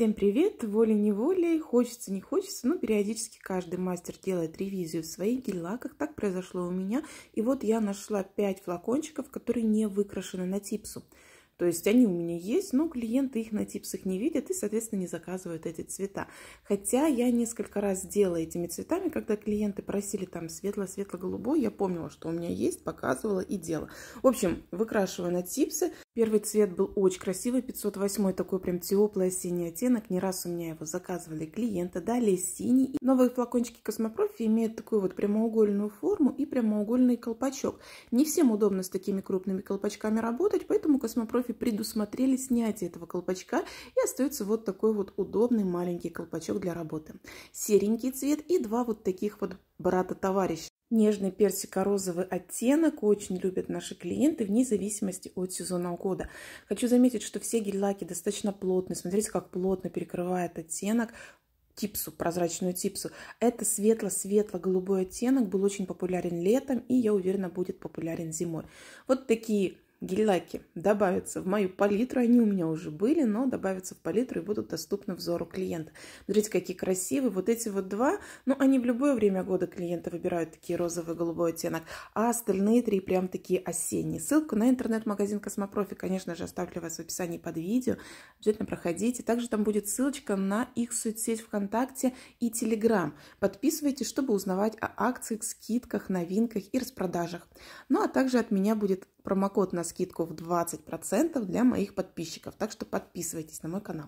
Всем привет! Волей-неволей, хочется, не хочется, но периодически каждый мастер делает ревизию в своих гель-лаках. А так произошло у меня. И вот я нашла 5 флакончиков, которые не выкрашены на типсу. То есть они у меня есть, но клиенты их на типсах не видят и, соответственно, не заказывают эти цвета. Хотя я несколько раз делала этими цветами, когда клиенты просили там светло-светло-голубой, я помнила, что у меня есть, показывала и делала. В общем, выкрашиваю на типсы, Первый цвет был очень красивый, 508 такой прям теплый осенний оттенок. Не раз у меня его заказывали клиенты. Далее синий. Новые флакончики Космопрофи имеют такую вот прямоугольную форму и прямоугольный колпачок. Не всем удобно с такими крупными колпачками работать, поэтому Космопрофи предусмотрели снятие этого колпачка и остается вот такой вот удобный маленький колпачок для работы. Серенький цвет и два вот таких вот брата-товарища. Нежный персико-розовый оттенок очень любят наши клиенты вне зависимости от сезона года. Хочу заметить, что все гель-лаки достаточно плотные. Смотрите, как плотно перекрывает оттенок типсу, прозрачную типсу. Это светло-светло-голубой оттенок был очень популярен летом и, я уверена, будет популярен зимой. Вот такие гель-лаки добавятся в мою палитру. Они у меня уже были, но добавятся в палитру и будут доступны взору клиента. Смотрите, какие красивые. Вот эти вот два, ну, они в любое время года клиента выбирают такие розовый голубой оттенок, а остальные три прям такие осенние. Ссылку на интернет-магазин Космопрофи, конечно же, оставлю вас в описании под видео. Обязательно проходите. Также там будет ссылочка на их соцсеть ВКонтакте и Телеграм. Подписывайтесь, чтобы узнавать о акциях, скидках, новинках и распродажах. Ну, а также от меня будет промокод на скидку в 20% для моих подписчиков. Так что подписывайтесь на мой канал.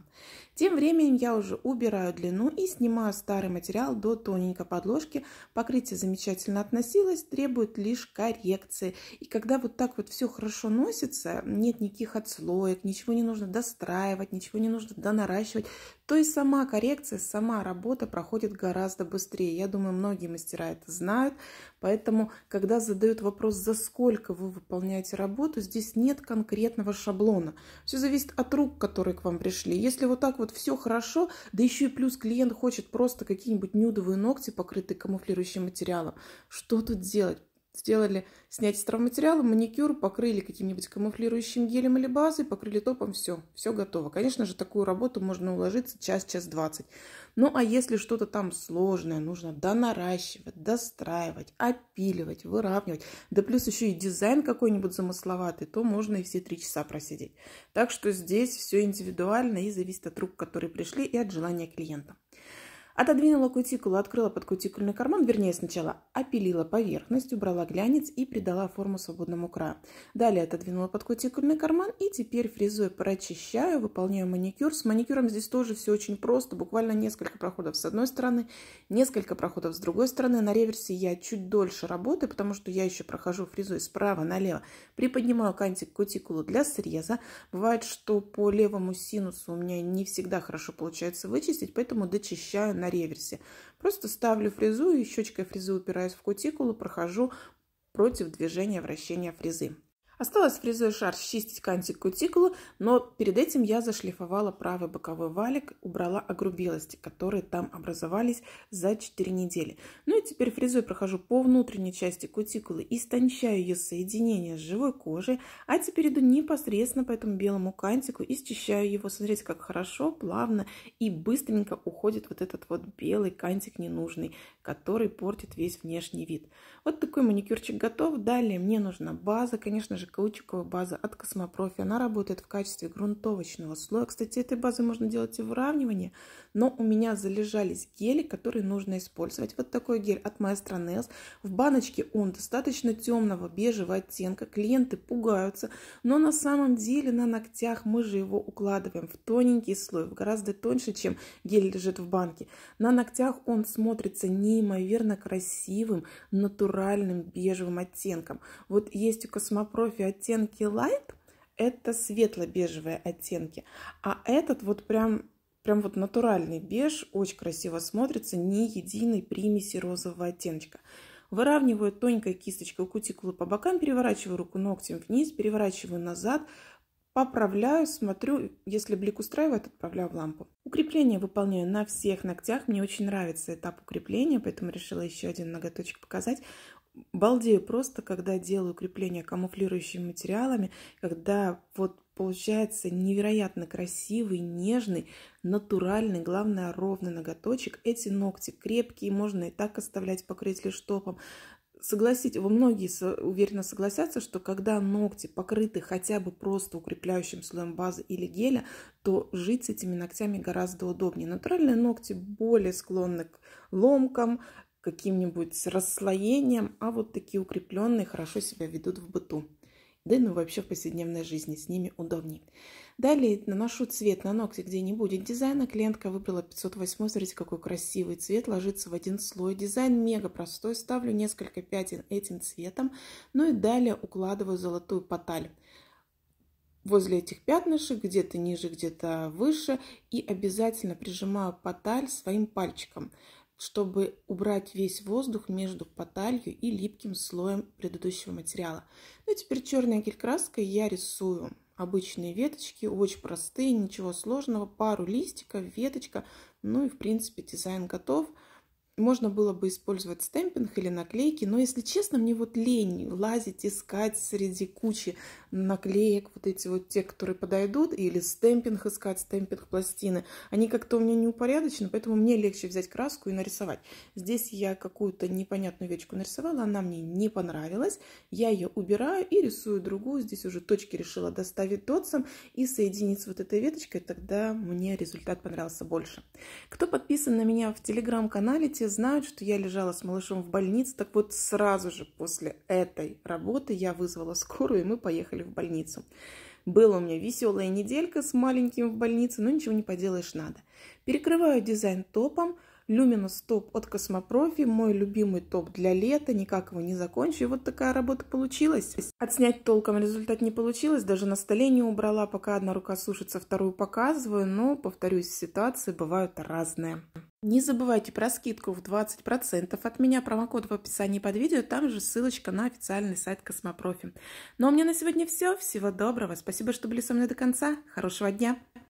Тем временем я уже убираю длину и снимаю старый материал до тоненькой подложки. Покрытие замечательно относилось, требует лишь коррекции. И когда вот так вот все хорошо носится, нет никаких отслоек, ничего не нужно достраивать, ничего не нужно донаращивать, то есть сама коррекция, сама работа проходит гораздо быстрее. Я думаю, многие мастера это знают. Поэтому, когда задают вопрос, за сколько вы выполняете работу, здесь нет конкретного шаблона. Все зависит от рук, которые к вам пришли. Если вот так вот все хорошо, да еще и плюс клиент хочет просто какие-нибудь нюдовые ногти, покрытые камуфлирующим материалом, что тут делать? сделали снять с травматериала, маникюр, покрыли каким-нибудь камуфлирующим гелем или базой, покрыли топом, все, все готово. Конечно же, такую работу можно уложиться час, час двадцать. Ну, а если что-то там сложное, нужно донаращивать, достраивать, опиливать, выравнивать, да плюс еще и дизайн какой-нибудь замысловатый, то можно и все три часа просидеть. Так что здесь все индивидуально и зависит от рук, которые пришли, и от желания клиента. Отодвинула кутикулу, открыла подкутикульный карман, вернее сначала опилила поверхность, убрала глянец и придала форму свободному краю. Далее отодвинула подкутикульный карман и теперь фрезой прочищаю, выполняю маникюр. С маникюром здесь тоже все очень просто, буквально несколько проходов с одной стороны, несколько проходов с другой стороны. На реверсе я чуть дольше работаю, потому что я еще прохожу фрезой справа налево, приподнимаю кантик кутикулы для среза. Бывает, что по левому синусу у меня не всегда хорошо получается вычистить, поэтому дочищаю на реверсе. Просто ставлю фрезу и щечкой фрезы упираюсь в кутикулу, прохожу против движения вращения фрезы. Осталось фрезой шар счистить кантик кутикулы, но перед этим я зашлифовала правый боковой валик, убрала огрубелости, которые там образовались за 4 недели. Ну и теперь фрезой прохожу по внутренней части кутикулы, истончаю ее соединение с живой кожей, а теперь иду непосредственно по этому белому кантику и счищаю его. Смотрите, как хорошо, плавно и быстренько уходит вот этот вот белый кантик ненужный, который портит весь внешний вид. Вот такой маникюрчик готов. Далее мне нужна база, конечно же, каучуковая база от Космопрофи. Она работает в качестве грунтовочного слоя. Кстати, этой базой можно делать и выравнивание, но у меня залежались гели, которые нужно использовать. Вот такой гель от Маэстро Нес. В баночке он достаточно темного бежевого оттенка. Клиенты пугаются, но на самом деле на ногтях мы же его укладываем в тоненький слой, гораздо тоньше, чем гель лежит в банке. На ногтях он смотрится неимоверно красивым, натуральным бежевым оттенком. Вот есть у Космопрофи принципе, оттенки light – это светло-бежевые оттенки, а этот вот прям, прям вот натуральный беж, очень красиво смотрится, ни единой примеси розового оттеночка. Выравниваю тонкой кисточкой кутикулы по бокам, переворачиваю руку ногтем вниз, переворачиваю назад, поправляю, смотрю, если блик устраивает, отправляю в лампу. Укрепление выполняю на всех ногтях, мне очень нравится этап укрепления, поэтому решила еще один ноготочек показать балдею просто, когда делаю крепление камуфлирующими материалами, когда вот получается невероятно красивый, нежный, натуральный, главное, ровный ноготочек. Эти ногти крепкие, можно и так оставлять, покрыть лишь топом. Согласитесь, вы многие уверенно согласятся, что когда ногти покрыты хотя бы просто укрепляющим слоем базы или геля, то жить с этими ногтями гораздо удобнее. Натуральные ногти более склонны к ломкам, каким-нибудь расслоением, а вот такие укрепленные хорошо себя ведут в быту. Да ну вообще в повседневной жизни с ними удобнее. Далее наношу цвет на ногти, где не будет дизайна. Клиентка выбрала 508. Смотрите, какой красивый цвет. Ложится в один слой. Дизайн мега простой. Ставлю несколько пятен этим цветом. Ну и далее укладываю золотую поталь возле этих пятнышек, где-то ниже, где-то выше, и обязательно прижимаю поталь своим пальчиком чтобы убрать весь воздух между поталью и липким слоем предыдущего материала. Ну и теперь черной гель-краской я рисую обычные веточки, очень простые, ничего сложного, пару листиков, веточка, ну и в принципе дизайн готов. Можно было бы использовать стемпинг или наклейки, но, если честно, мне вот лень лазить, искать среди кучи наклеек вот эти вот те, которые подойдут, или стемпинг искать, стемпинг пластины. Они как-то у меня не упорядочены, поэтому мне легче взять краску и нарисовать. Здесь я какую-то непонятную вечку нарисовала, она мне не понравилась. Я ее убираю и рисую другую. Здесь уже точки решила доставить дотсом и соединить с вот этой веточкой, тогда мне результат понравился больше. Кто подписан на меня в телеграм-канале, все знают, что я лежала с малышом в больнице. Так вот, сразу же после этой работы я вызвала скорую, и мы поехали в больницу. Была у меня веселая неделька с маленьким в больнице, но ничего не поделаешь надо. Перекрываю дизайн топом. Люминус топ от Космопрофи, мой любимый топ для лета, никак его не закончу. И вот такая работа получилась. Отснять толком результат не получилось, даже на столе не убрала, пока одна рука сушится, вторую показываю, но, повторюсь, ситуации бывают разные. Не забывайте про скидку в 20% от меня, промокод в описании под видео, там же ссылочка на официальный сайт Космопрофи. Ну а у меня на сегодня все, всего доброго, спасибо, что были со мной до конца, хорошего дня!